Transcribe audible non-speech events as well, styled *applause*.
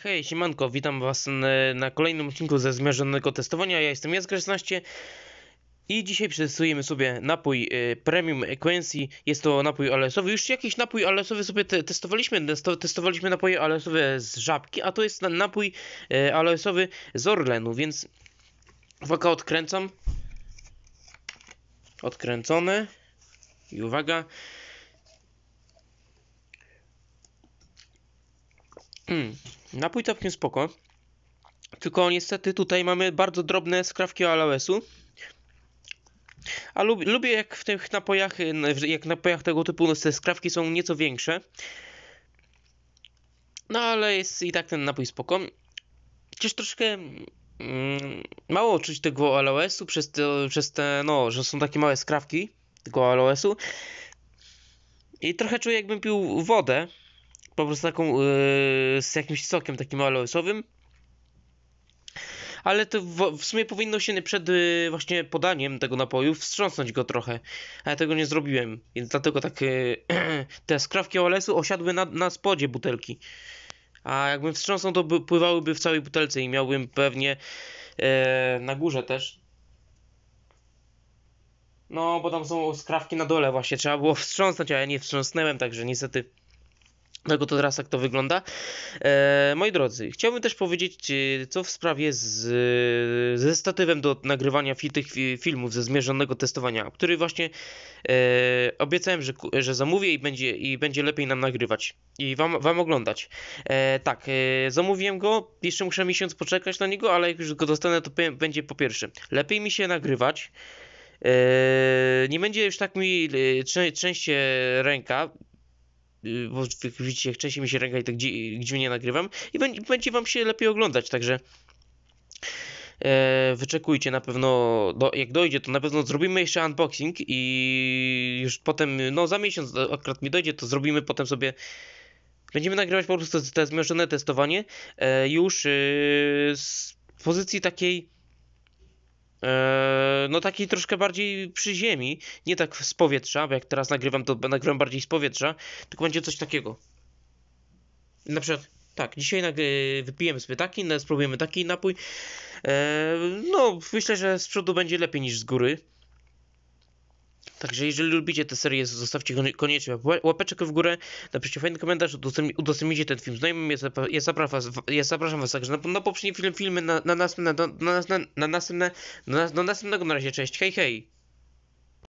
Hej, siemanko, witam was na kolejnym odcinku ze zmierzonego testowania. Ja jestem Jacek16 i dzisiaj przetestujemy sobie napój y, Premium Equency. Jest to napój alesowy. Już jakiś napój alesowy sobie te testowaliśmy. Testo testowaliśmy napoje alesowe z żabki, a to jest napój alesowy y, z Orlenu, więc uwaga, odkręcam. Odkręcone. I uwaga. Mm. Napój całkiem spoko. Tylko niestety tutaj mamy bardzo drobne skrawki aloesu. A lub, lubię jak w tych napojach, jak napojach tego typu no, te skrawki są nieco większe. No ale jest i tak ten napój spoko. Chociaż troszkę mm, mało czuć tego aloesu przez te, przez te, no, że są takie małe skrawki tego aloesu. I trochę czuję jakbym pił wodę, po prostu taką yy, z jakimś sokiem takim aloesowym. Ale to w, w sumie powinno się przed yy, właśnie podaniem tego napoju wstrząsnąć go trochę. A ja tego nie zrobiłem, więc dlatego tak yy, *clears throat* te skrawki aloesu osiadły na, na spodzie butelki. A jakbym wstrząsnął, to by, pływałyby w całej butelce i miałbym pewnie na górze też no, bo tam są skrawki na dole właśnie, trzeba było wstrząsnąć, ale ja nie wstrząsnąłem także niestety Dlatego no to teraz jak to wygląda. E, moi drodzy, chciałbym też powiedzieć, e, co w sprawie z, e, ze statywem do nagrywania fi, tych filmów ze zmierzonego testowania, który właśnie e, obiecałem, że, że zamówię i będzie, i będzie lepiej nam nagrywać i wam, wam oglądać. E, tak, e, zamówiłem go, jeszcze muszę miesiąc poczekać na niego, ale jak już go dostanę, to będzie po pierwsze, lepiej mi się nagrywać. Nie będzie już tak mi trzęsie ręka, bo y, widzicie, jak częściej mi się ręka i tak dziwnie nagrywam i będzie wam się lepiej oglądać, także e, wyczekujcie na pewno, do, jak dojdzie, to na pewno zrobimy jeszcze unboxing i już potem, no za miesiąc akurat mi dojdzie, to zrobimy potem sobie Będziemy nagrywać po prostu te zmieszane testowanie e, już y, z pozycji takiej E, no taki troszkę bardziej przy ziemi, nie tak z powietrza, bo jak teraz nagrywam, to nagrywam bardziej z powietrza, tylko będzie coś takiego. Na przykład, tak, dzisiaj nagry- wypijemy sobie taki, no spróbujemy taki napój. E, no, myślę, że z przodu będzie lepiej niż z góry. Także jeżeli lubicie tę serię, zostawcie koniecznie łapeczkę w górę, napiszcie fajny komentarz, udostępnijcie ten film znajomym. Ja, zapraszam, ja zapraszam was także na, na poprzednie film, filmy, na, na następne, na, na, na następne, na, następnego na razie, cześć, hej hej!